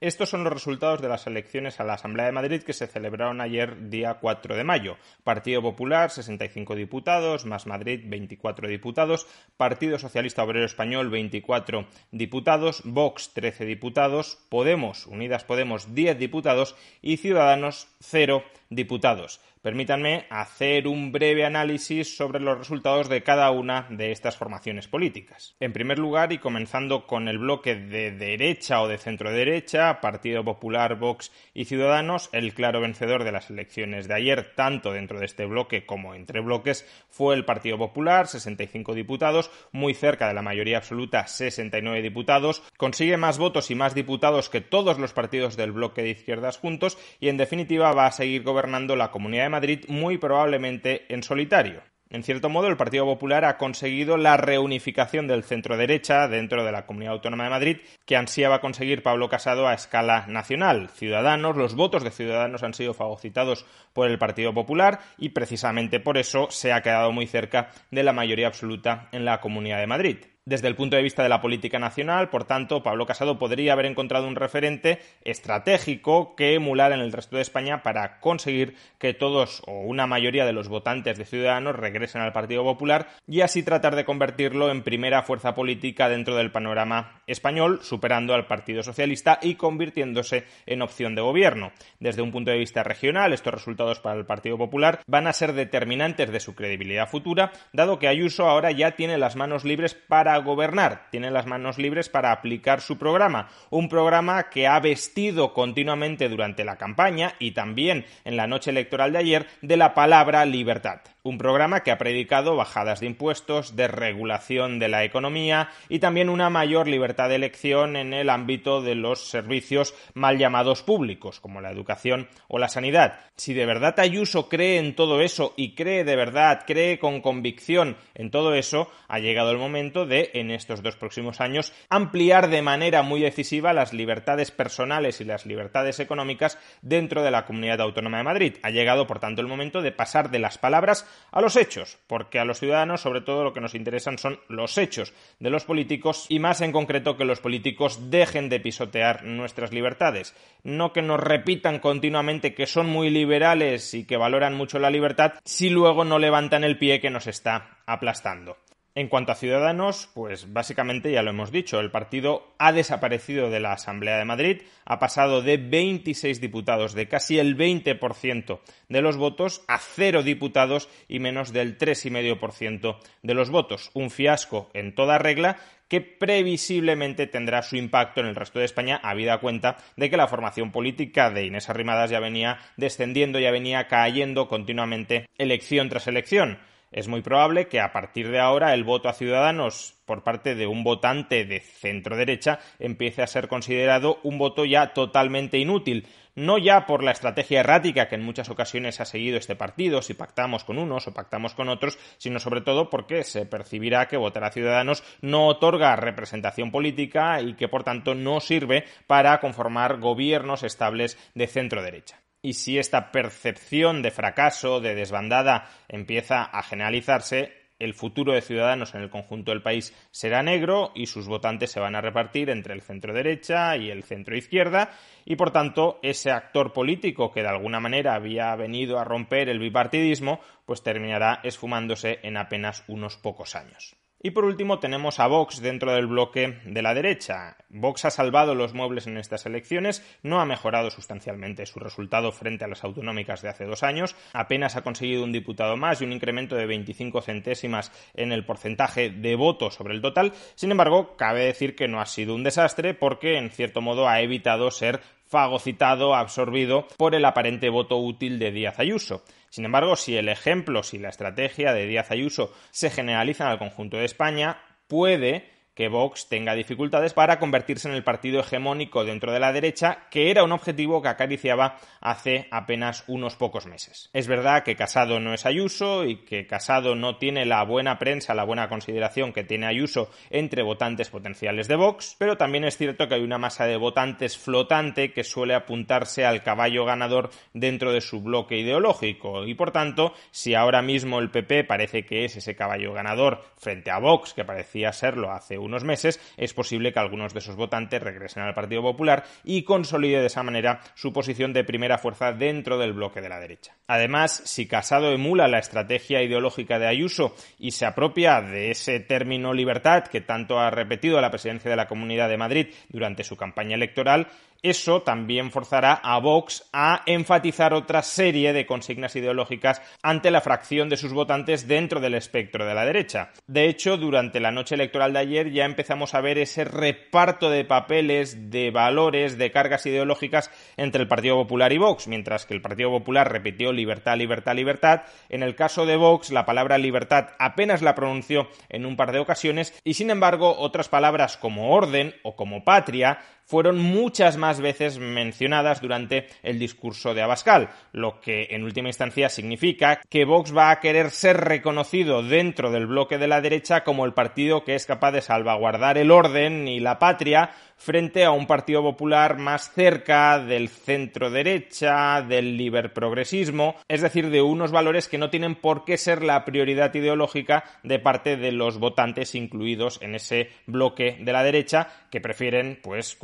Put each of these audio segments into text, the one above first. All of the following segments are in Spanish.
Estos son los resultados de las elecciones a la Asamblea de Madrid que se celebraron ayer día 4 de mayo. Partido Popular 65 diputados, más Madrid 24 diputados, Partido Socialista Obrero Español 24 diputados, Vox 13 diputados, Podemos, Unidas Podemos 10 diputados y Ciudadanos 0 diputados. Permítanme hacer un breve análisis sobre los resultados de cada una de estas formaciones políticas. En primer lugar, y comenzando con el bloque de derecha o de centro-derecha, Partido Popular, Vox y Ciudadanos, el claro vencedor de las elecciones de ayer, tanto dentro de este bloque como entre bloques, fue el Partido Popular, 65 diputados, muy cerca de la mayoría absoluta, 69 diputados, consigue más votos y más diputados que todos los partidos del bloque de izquierdas juntos y, en definitiva, va a seguir gobernando gobernando la Comunidad de Madrid muy probablemente en solitario. En cierto modo, el Partido Popular ha conseguido la reunificación del centro derecha dentro de la Comunidad Autónoma de Madrid que ansiaba conseguir Pablo Casado a escala nacional. Ciudadanos, los votos de Ciudadanos han sido fagocitados por el Partido Popular y precisamente por eso se ha quedado muy cerca de la mayoría absoluta en la Comunidad de Madrid desde el punto de vista de la política nacional. Por tanto, Pablo Casado podría haber encontrado un referente estratégico que emular en el resto de España para conseguir que todos o una mayoría de los votantes de Ciudadanos regresen al Partido Popular y así tratar de convertirlo en primera fuerza política dentro del panorama español, superando al Partido Socialista y convirtiéndose en opción de gobierno. Desde un punto de vista regional, estos resultados para el Partido Popular van a ser determinantes de su credibilidad futura, dado que Ayuso ahora ya tiene las manos libres para gobernar, tiene las manos libres para aplicar su programa, un programa que ha vestido continuamente durante la campaña y también en la noche electoral de ayer de la palabra libertad un programa que ha predicado bajadas de impuestos, desregulación de la economía y también una mayor libertad de elección en el ámbito de los servicios mal llamados públicos, como la educación o la sanidad. Si de verdad Ayuso cree en todo eso y cree de verdad, cree con convicción en todo eso, ha llegado el momento de, en estos dos próximos años, ampliar de manera muy decisiva las libertades personales y las libertades económicas dentro de la Comunidad Autónoma de Madrid. Ha llegado, por tanto, el momento de pasar de las palabras a los hechos, porque a los ciudadanos sobre todo lo que nos interesan son los hechos de los políticos y más en concreto que los políticos dejen de pisotear nuestras libertades, no que nos repitan continuamente que son muy liberales y que valoran mucho la libertad si luego no levantan el pie que nos está aplastando. En cuanto a Ciudadanos, pues básicamente ya lo hemos dicho, el partido ha desaparecido de la Asamblea de Madrid, ha pasado de 26 diputados, de casi el 20% de los votos, a cero diputados y menos del 3,5% de los votos. Un fiasco en toda regla que previsiblemente tendrá su impacto en el resto de España, habida cuenta de que la formación política de Inés Arrimadas ya venía descendiendo, ya venía cayendo continuamente elección tras elección es muy probable que a partir de ahora el voto a Ciudadanos por parte de un votante de centro derecha empiece a ser considerado un voto ya totalmente inútil, no ya por la estrategia errática que en muchas ocasiones ha seguido este partido, si pactamos con unos o pactamos con otros, sino sobre todo porque se percibirá que votar a Ciudadanos no otorga representación política y que por tanto no sirve para conformar gobiernos estables de centro derecha. Y si esta percepción de fracaso, de desbandada, empieza a generalizarse, el futuro de Ciudadanos en el conjunto del país será negro y sus votantes se van a repartir entre el centro derecha y el centro izquierda y por tanto ese actor político que de alguna manera había venido a romper el bipartidismo pues terminará esfumándose en apenas unos pocos años. Y por último tenemos a Vox dentro del bloque de la derecha. Vox ha salvado los muebles en estas elecciones, no ha mejorado sustancialmente su resultado frente a las autonómicas de hace dos años, apenas ha conseguido un diputado más y un incremento de 25 centésimas en el porcentaje de votos sobre el total. Sin embargo, cabe decir que no ha sido un desastre porque, en cierto modo, ha evitado ser fagocitado, absorbido por el aparente voto útil de Díaz Ayuso. Sin embargo, si el ejemplo, si la estrategia de Díaz Ayuso se generaliza al conjunto de España, puede que Vox tenga dificultades para convertirse en el partido hegemónico dentro de la derecha, que era un objetivo que acariciaba hace apenas unos pocos meses. Es verdad que Casado no es Ayuso y que Casado no tiene la buena prensa, la buena consideración que tiene Ayuso entre votantes potenciales de Vox, pero también es cierto que hay una masa de votantes flotante que suele apuntarse al caballo ganador dentro de su bloque ideológico y por tanto, si ahora mismo el PP parece que es ese caballo ganador frente a Vox, que parecía serlo hace un unos meses, es posible que algunos de esos votantes regresen al Partido Popular y consolide de esa manera su posición de primera fuerza dentro del bloque de la derecha. Además, si Casado emula la estrategia ideológica de Ayuso y se apropia de ese término libertad que tanto ha repetido la presidencia de la Comunidad de Madrid durante su campaña electoral, eso también forzará a Vox a enfatizar otra serie de consignas ideológicas ante la fracción de sus votantes dentro del espectro de la derecha. De hecho, durante la noche electoral de ayer ya empezamos a ver ese reparto de papeles, de valores, de cargas ideológicas entre el Partido Popular y Vox, mientras que el Partido Popular repitió libertad, libertad, libertad. En el caso de Vox, la palabra libertad apenas la pronunció en un par de ocasiones y, sin embargo, otras palabras como orden o como patria fueron muchas más veces mencionadas durante el discurso de Abascal, lo que en última instancia significa que Vox va a querer ser reconocido dentro del bloque de la derecha como el partido que es capaz de salvaguardar el orden y la patria frente a un Partido Popular más cerca del centro derecha, del liberprogresismo, es decir, de unos valores que no tienen por qué ser la prioridad ideológica de parte de los votantes incluidos en ese bloque de la derecha que prefieren pues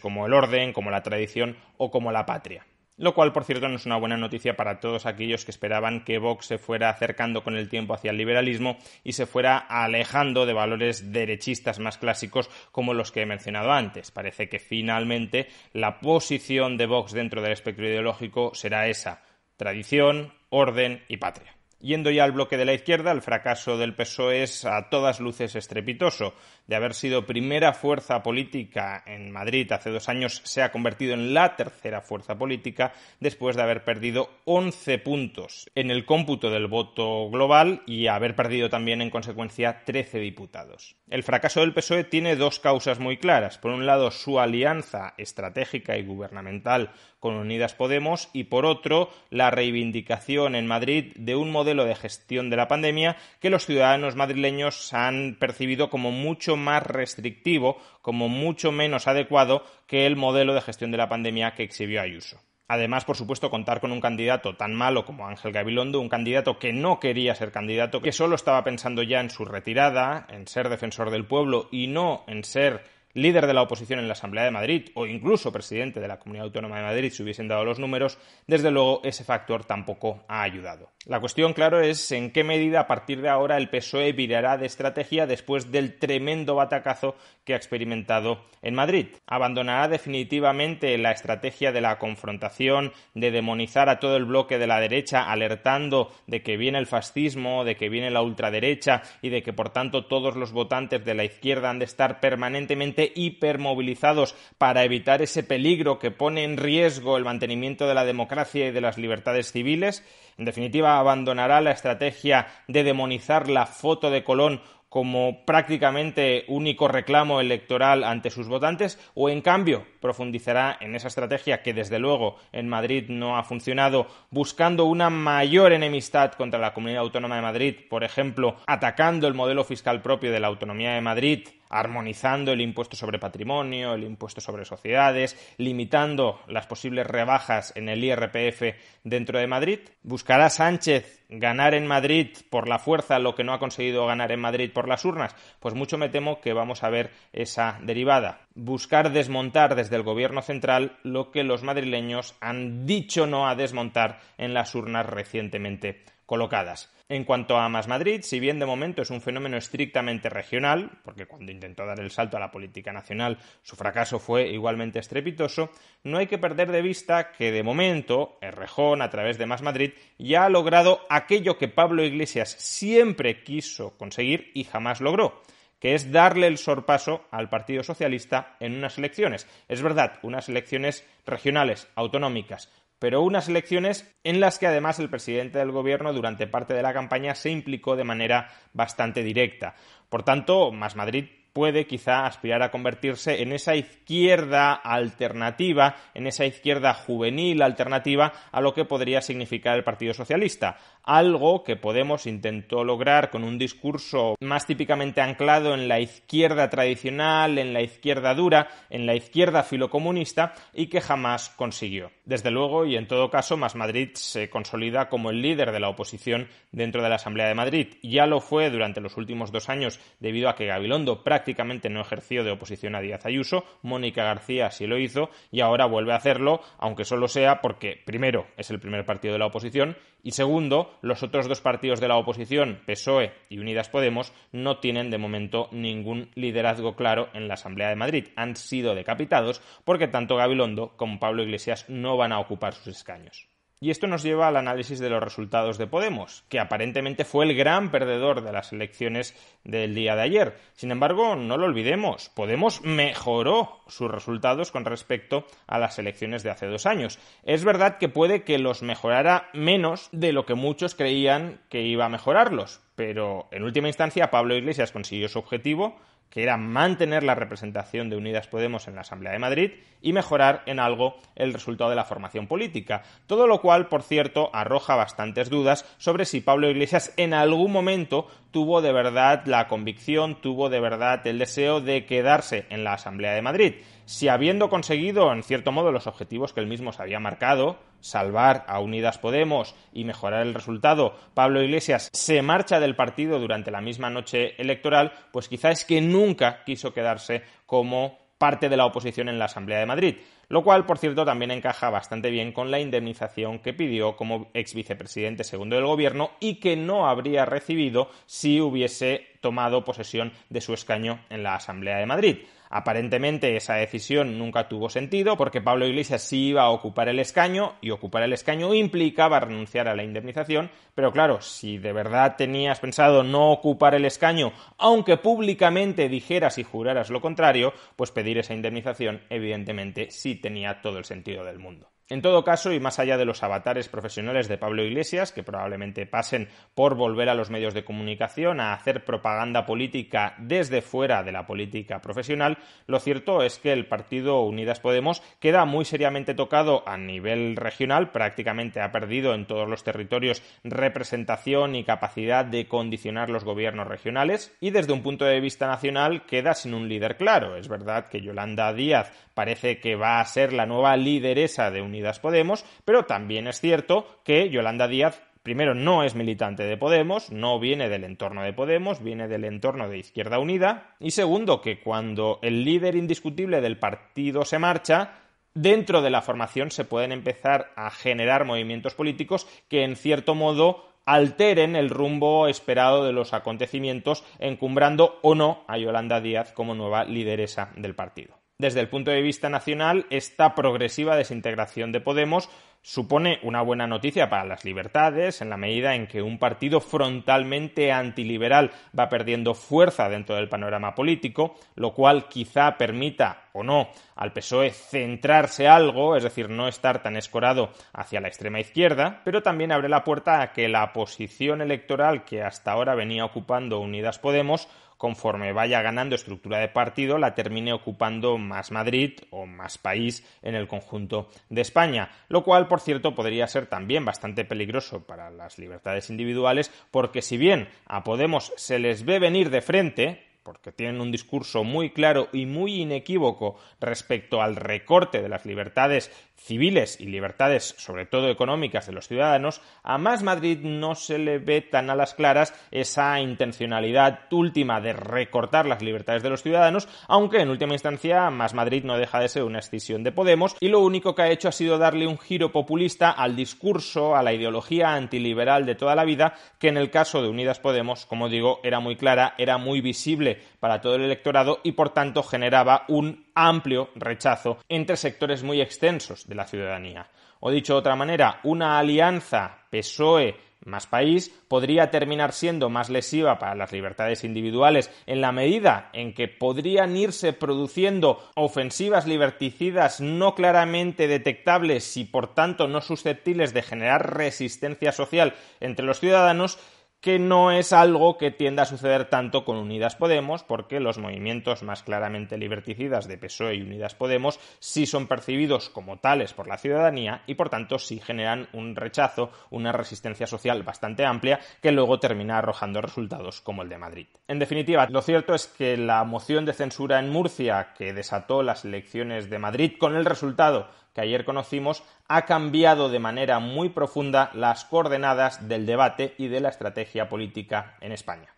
como el orden, como la tradición o como la patria. Lo cual, por cierto, no es una buena noticia para todos aquellos que esperaban que Vox se fuera acercando con el tiempo hacia el liberalismo y se fuera alejando de valores derechistas más clásicos como los que he mencionado antes. Parece que finalmente la posición de Vox dentro del espectro ideológico será esa tradición, orden y patria. Yendo ya al bloque de la izquierda, el fracaso del PSOE es a todas luces estrepitoso de haber sido primera fuerza política en Madrid hace dos años, se ha convertido en la tercera fuerza política después de haber perdido 11 puntos en el cómputo del voto global y haber perdido también en consecuencia 13 diputados. El fracaso del PSOE tiene dos causas muy claras. Por un lado, su alianza estratégica y gubernamental con Unidas Podemos y por otro, la reivindicación en Madrid de un modelo de gestión de la pandemia que los ciudadanos madrileños han percibido como mucho más restrictivo, como mucho menos adecuado que el modelo de gestión de la pandemia que exhibió Ayuso. Además, por supuesto, contar con un candidato tan malo como Ángel Gabilondo, un candidato que no quería ser candidato, que solo estaba pensando ya en su retirada, en ser defensor del pueblo y no en ser líder de la oposición en la Asamblea de Madrid o incluso presidente de la Comunidad Autónoma de Madrid si hubiesen dado los números, desde luego ese factor tampoco ha ayudado. La cuestión, claro, es en qué medida a partir de ahora el PSOE virará de estrategia después del tremendo batacazo que ha experimentado en Madrid. ¿Abandonará definitivamente la estrategia de la confrontación, de demonizar a todo el bloque de la derecha, alertando de que viene el fascismo, de que viene la ultraderecha y de que, por tanto, todos los votantes de la izquierda han de estar permanentemente hipermovilizados para evitar ese peligro que pone en riesgo el mantenimiento de la democracia y de las libertades civiles. En definitiva, abandonará la estrategia de demonizar la foto de Colón como prácticamente único reclamo electoral ante sus votantes o en cambio profundizará en esa estrategia que desde luego en Madrid no ha funcionado buscando una mayor enemistad contra la Comunidad Autónoma de Madrid, por ejemplo, atacando el modelo fiscal propio de la Autonomía de Madrid armonizando el impuesto sobre patrimonio, el impuesto sobre sociedades, limitando las posibles rebajas en el IRPF dentro de Madrid. ¿Buscará Sánchez ganar en Madrid por la fuerza lo que no ha conseguido ganar en Madrid por las urnas? Pues mucho me temo que vamos a ver esa derivada. Buscar desmontar desde el gobierno central lo que los madrileños han dicho no a desmontar en las urnas recientemente colocadas. En cuanto a Más Madrid, si bien de momento es un fenómeno estrictamente regional, porque cuando intentó dar el salto a la política nacional su fracaso fue igualmente estrepitoso, no hay que perder de vista que de momento Errejón, a través de Más Madrid, ya ha logrado aquello que Pablo Iglesias siempre quiso conseguir y jamás logró que es darle el sorpaso al Partido Socialista en unas elecciones. Es verdad, unas elecciones regionales, autonómicas, pero unas elecciones en las que además el presidente del gobierno durante parte de la campaña se implicó de manera bastante directa. Por tanto, Más Madrid puede quizá aspirar a convertirse en esa izquierda alternativa, en esa izquierda juvenil alternativa a lo que podría significar el Partido Socialista, algo que Podemos intentó lograr con un discurso más típicamente anclado en la izquierda tradicional, en la izquierda dura, en la izquierda filocomunista y que jamás consiguió. Desde luego, y en todo caso, Más Madrid se consolida como el líder de la oposición dentro de la Asamblea de Madrid. Ya lo fue durante los últimos dos años debido a que Gabilondo prácticamente prácticamente no ejerció de oposición a Díaz Ayuso, Mónica García sí lo hizo y ahora vuelve a hacerlo, aunque solo sea porque, primero, es el primer partido de la oposición y, segundo, los otros dos partidos de la oposición, PSOE y Unidas Podemos, no tienen de momento ningún liderazgo claro en la Asamblea de Madrid. Han sido decapitados porque tanto Gabilondo como Pablo Iglesias no van a ocupar sus escaños. Y esto nos lleva al análisis de los resultados de Podemos, que aparentemente fue el gran perdedor de las elecciones del día de ayer. Sin embargo, no lo olvidemos, Podemos mejoró sus resultados con respecto a las elecciones de hace dos años. Es verdad que puede que los mejorara menos de lo que muchos creían que iba a mejorarlos, pero en última instancia Pablo Iglesias consiguió su objetivo, que era mantener la representación de Unidas Podemos en la Asamblea de Madrid y mejorar en algo el resultado de la formación política. Todo lo cual, por cierto, arroja bastantes dudas sobre si Pablo Iglesias en algún momento tuvo de verdad la convicción, tuvo de verdad el deseo de quedarse en la Asamblea de Madrid. Si habiendo conseguido, en cierto modo, los objetivos que él mismo se había marcado, salvar a Unidas Podemos y mejorar el resultado, Pablo Iglesias se marcha del partido durante la misma noche electoral, pues quizá es que nunca quiso quedarse como parte de la oposición en la Asamblea de Madrid lo cual, por cierto, también encaja bastante bien con la indemnización que pidió como ex vicepresidente segundo del gobierno y que no habría recibido si hubiese tomado posesión de su escaño en la Asamblea de Madrid. Aparentemente esa decisión nunca tuvo sentido porque Pablo Iglesias sí iba a ocupar el escaño y ocupar el escaño implicaba renunciar a la indemnización, pero claro, si de verdad tenías pensado no ocupar el escaño, aunque públicamente dijeras y juraras lo contrario, pues pedir esa indemnización evidentemente sí tenía todo el sentido del mundo. En todo caso, y más allá de los avatares profesionales de Pablo Iglesias, que probablemente pasen por volver a los medios de comunicación a hacer propaganda política desde fuera de la política profesional, lo cierto es que el partido Unidas Podemos queda muy seriamente tocado a nivel regional, prácticamente ha perdido en todos los territorios representación y capacidad de condicionar los gobiernos regionales, y desde un punto de vista nacional queda sin un líder claro. Es verdad que Yolanda Díaz parece que va a ser la nueva lideresa de Unidas Podemos, pero también es cierto que Yolanda Díaz primero no es militante de Podemos, no viene del entorno de Podemos, viene del entorno de Izquierda Unida. Y segundo, que cuando el líder indiscutible del partido se marcha, dentro de la formación se pueden empezar a generar movimientos políticos que en cierto modo alteren el rumbo esperado de los acontecimientos, encumbrando o no a Yolanda Díaz como nueva lideresa del partido. Desde el punto de vista nacional, esta progresiva desintegración de Podemos supone una buena noticia para las libertades en la medida en que un partido frontalmente antiliberal va perdiendo fuerza dentro del panorama político, lo cual quizá permita o no al PSOE centrarse algo, es decir, no estar tan escorado hacia la extrema izquierda, pero también abre la puerta a que la posición electoral que hasta ahora venía ocupando Unidas Podemos conforme vaya ganando estructura de partido, la termine ocupando más Madrid o más país en el conjunto de España, lo cual, por cierto, podría ser también bastante peligroso para las libertades individuales, porque si bien a Podemos se les ve venir de frente, porque tienen un discurso muy claro y muy inequívoco respecto al recorte de las libertades civiles y libertades, sobre todo económicas, de los ciudadanos, a Más Madrid no se le ve tan a las claras esa intencionalidad última de recortar las libertades de los ciudadanos, aunque en última instancia Más Madrid no deja de ser una escisión de Podemos y lo único que ha hecho ha sido darle un giro populista al discurso, a la ideología antiliberal de toda la vida, que en el caso de Unidas Podemos, como digo, era muy clara, era muy visible para todo el electorado y por tanto generaba un amplio rechazo entre sectores muy extensos de la ciudadanía. O dicho de otra manera, una alianza PSOE más país podría terminar siendo más lesiva para las libertades individuales en la medida en que podrían irse produciendo ofensivas liberticidas no claramente detectables y por tanto no susceptibles de generar resistencia social entre los ciudadanos que no es algo que tienda a suceder tanto con Unidas Podemos, porque los movimientos más claramente liberticidas de PSOE y Unidas Podemos sí son percibidos como tales por la ciudadanía y por tanto sí generan un rechazo, una resistencia social bastante amplia que luego termina arrojando resultados como el de Madrid. En definitiva, lo cierto es que la moción de censura en Murcia que desató las elecciones de Madrid con el resultado que ayer conocimos, ha cambiado de manera muy profunda las coordenadas del debate y de la estrategia política en España.